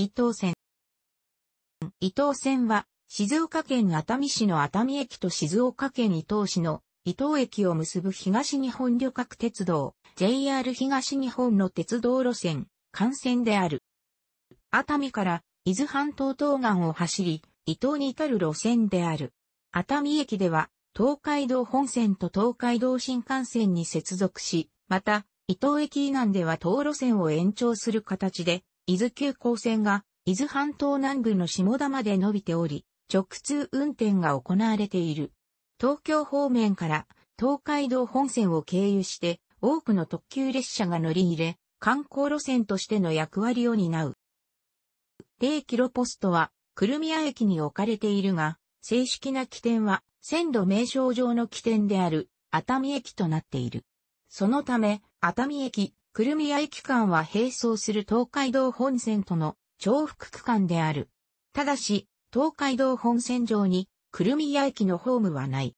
伊東線。伊東線は、静岡県熱海市の熱海駅と静岡県伊東市の伊東駅を結ぶ東日本旅客鉄道、JR 東日本の鉄道路線、幹線である。熱海から伊豆半島東岸を走り、伊東に至る路線である。熱海駅では、東海道本線と東海道新幹線に接続し、また、伊東駅以南では東路線を延長する形で、伊豆急行線が、伊豆半島南部の下田まで伸びており、直通運転が行われている。東京方面から東海道本線を経由して多くの特急列車が乗り入れ、観光路線としての役割を担う。0キロポストは、クルミア駅に置かれているが、正式な起点は、線路名称上の起点である、熱海駅となっている。そのため、熱海駅、クルミ駅間は並走する東海道本線との重複区間である。ただし、東海道本線上にクルミ駅のホームはない。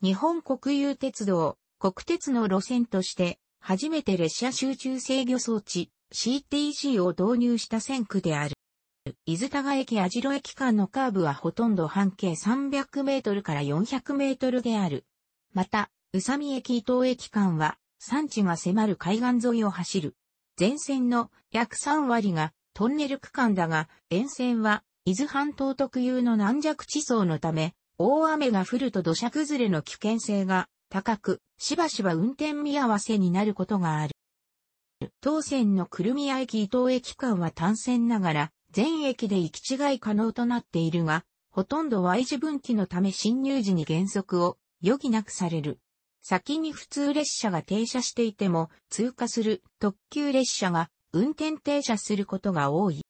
日本国有鉄道、国鉄の路線として、初めて列車集中制御装置 CTC を導入した線区である。伊豆高駅網代駅間のカーブはほとんど半径300メートルから400メートルである。また、宇佐美駅伊東駅間は山地が迫る海岸沿いを走る。全線の約3割がトンネル区間だが、沿線は伊豆半島特有の軟弱地層のため、大雨が降ると土砂崩れの危険性が高く、しばしば運転見合わせになることがある。当線の久留米駅伊東駅間は単線ながら、全駅で行き違い可能となっているが、ほとんど Y 字分岐のため進入時に減速を余儀なくされる。先に普通列車が停車していても通過する特急列車が運転停車することが多い。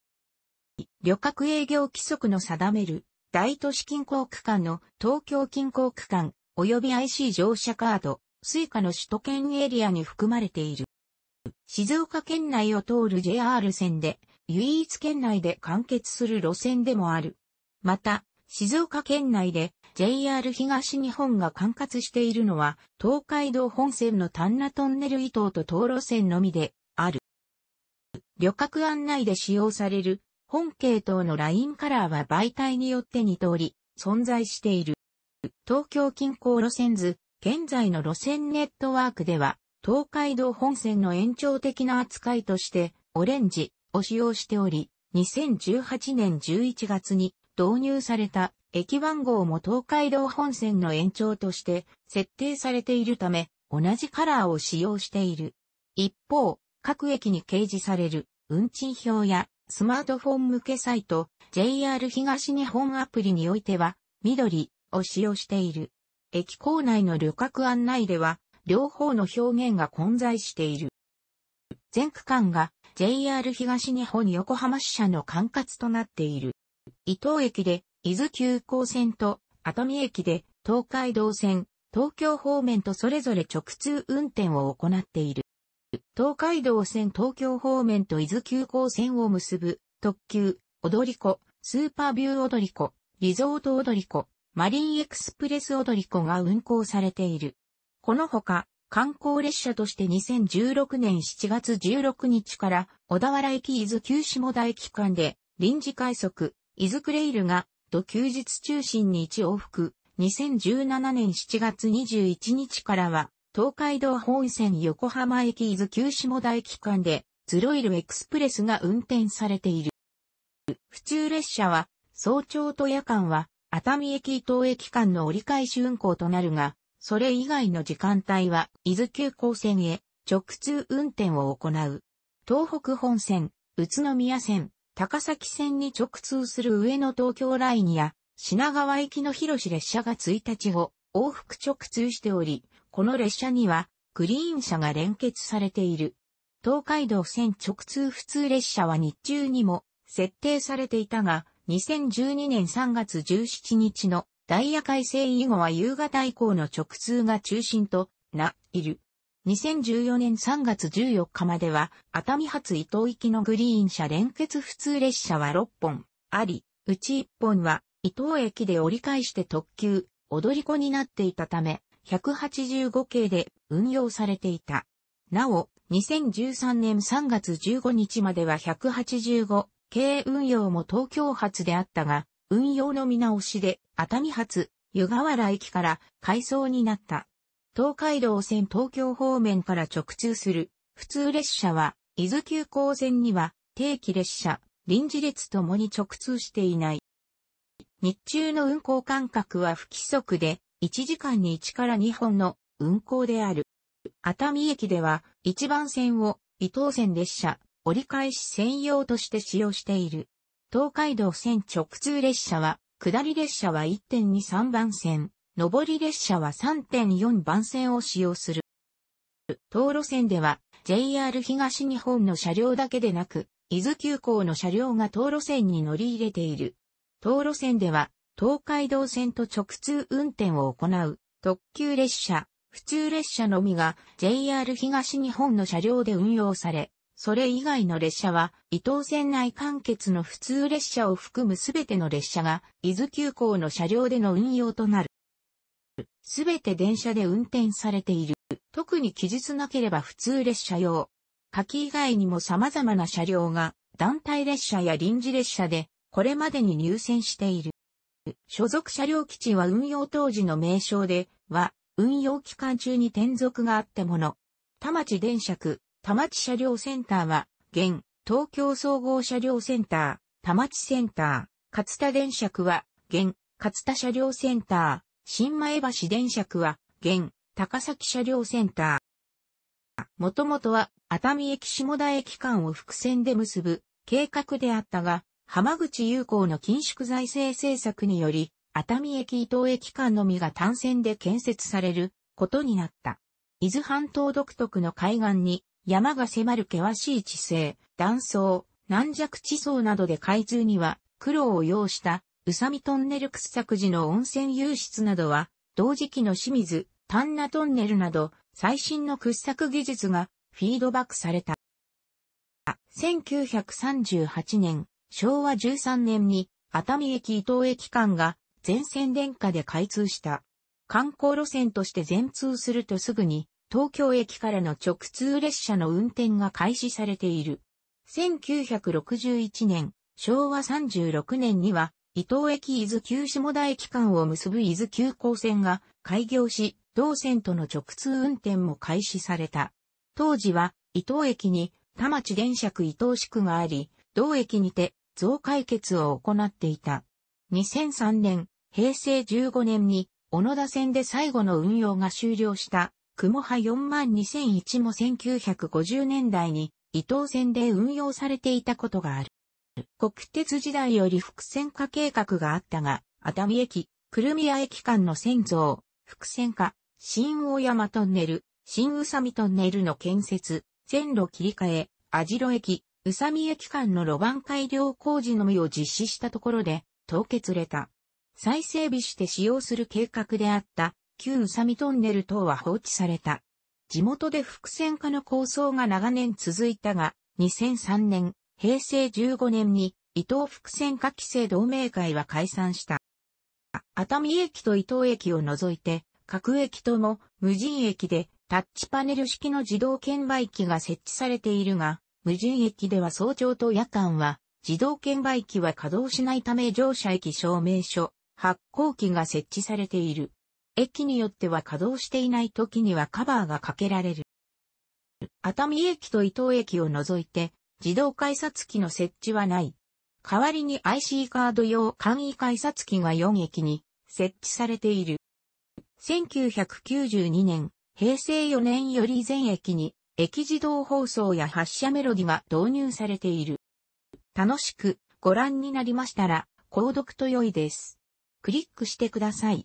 旅客営業規則の定める大都市近郊区間の東京近郊区間及び IC 乗車カード、スイカの首都圏エリアに含まれている。静岡県内を通る JR 線で唯一県内で完結する路線でもある。また、静岡県内で JR 東日本が管轄しているのは東海道本線の丹那トンネル伊東と東路線のみである。旅客案内で使用される本系統のラインカラーは媒体によって2通り存在している。東京近郊路線図、現在の路線ネットワークでは東海道本線の延長的な扱いとしてオレンジを使用しており、2018年11月に導入された駅番号も東海道本線の延長として設定されているため、同じカラーを使用している。一方、各駅に掲示される運賃表やスマートフォン向けサイト、JR 東日本アプリにおいては、緑を使用している。駅構内の旅客案内では、両方の表現が混在している。全区間が JR 東日本横浜支社の管轄となっている。伊東駅で、伊豆急行線と、熱海駅で、東海道線、東京方面とそれぞれ直通運転を行っている。東海道線東京方面と伊豆急行線を結ぶ、特急、踊り子、スーパービュー踊り子、リゾート踊り子、マリンエクスプレス踊り子が運行されている。このほか、観光列車として2016年7月16日から小田原駅伊豆急下田駅間で臨時快速、イズクレイルが、土休日中心に1往復、2017年7月21日からは、東海道本線横浜駅伊豆急下田駅間で、ズロイルエクスプレスが運転されている。普通列車は、早朝と夜間は、熱海駅伊東駅間の折り返し運行となるが、それ以外の時間帯は、伊豆急行線へ、直通運転を行う。東北本線、宇都宮線、高崎線に直通する上野東京ラインや品川行きの広し列車が1日を往復直通しており、この列車にはグリーン車が連結されている。東海道線直通普通列車は日中にも設定されていたが、2012年3月17日のダイヤ改正以後は夕方以降の直通が中心とな、いる。2014年3月14日までは、熱海発伊東行きのグリーン車連結普通列車は6本あり、うち1本は伊東駅で折り返して特急、踊り子になっていたため、185系で運用されていた。なお、2013年3月15日までは185系運用も東京発であったが、運用の見直しで熱海発湯河原駅から改装になった。東海道線東京方面から直通する普通列車は、伊豆急行線には定期列車、臨時列ともに直通していない。日中の運行間隔は不規則で、1時間に1から2本の運行である。熱海駅では、1番線を伊東線列車、折り返し専用として使用している。東海道線直通列車は、下り列車は1.23番線。上り列車は3.4番線を使用する。道路線では JR 東日本の車両だけでなく、伊豆急行の車両が道路線に乗り入れている。道路線では東海道線と直通運転を行う特急列車、普通列車のみが JR 東日本の車両で運用され、それ以外の列車は伊東線内完結の普通列車を含むすべての列車が伊豆急行の車両での運用となる。すべて電車で運転されている。特に記述なければ普通列車用。夏季以外にも様々な車両が団体列車や臨時列車でこれまでに入線している。所属車両基地は運用当時の名称では運用期間中に転属があってもの。田町電車区、田町車両センターは現東京総合車両センター、田町センター、勝田電車区は現勝田車両センター、新前橋電車区は、現、高崎車両センター。もともとは、熱海駅下田駅間を伏線で結ぶ計画であったが、浜口友好の緊縮財政政策により、熱海駅伊東駅間のみが単線で建設されることになった。伊豆半島独特の海岸に山が迫る険しい地勢、断層、軟弱地層などで開通には苦労を要した宇佐美トンネル掘削時の温泉湧出などは、同時期の清水、丹那トンネルなど、最新の掘削技術がフィードバックされた。1938年、昭和13年に熱海駅伊東駅間が全線電化で開通した。観光路線として全通するとすぐに東京駅からの直通列車の運転が開始されている。1961年、昭和36年には伊東駅伊豆急下田駅間を結ぶ伊豆急行線が開業し、同線との直通運転も開始された。当時は伊東駅に田町電車区伊東市区があり、同駅にて増解決を行っていた。2003年、平成15年に小野田線で最後の運用が終了した雲波42001も1950年代に伊東線で運用されていたことがある。国鉄時代より複線化計画があったが、熱海駅、久留宮駅間の線像、複線化、新大山トンネル、新宇佐美トンネルの建設、線路切り替え、網代駅、宇佐美駅間の路盤改良工事のみを実施したところで、凍結れた。再整備して使用する計画であった、旧宇佐美トンネル等は放置された。地元で伏線化の構想が長年続いたが、2003年、平成15年に伊東伏線下規制同盟会は解散した。熱海駅と伊東駅を除いて、各駅とも無人駅でタッチパネル式の自動券売機が設置されているが、無人駅では早朝と夜間は自動券売機は稼働しないため乗車駅証明書、発行機が設置されている。駅によっては稼働していない時にはカバーがかけられる。熱海駅と伊東駅を除いて自動改札機の設置はない。代わりに IC カード用簡易改札機が4駅に設置されている。1992年、平成4年より全駅に駅自動放送や発車メロディが導入されている。楽しくご覧になりましたら、購読と良いです。クリックしてください。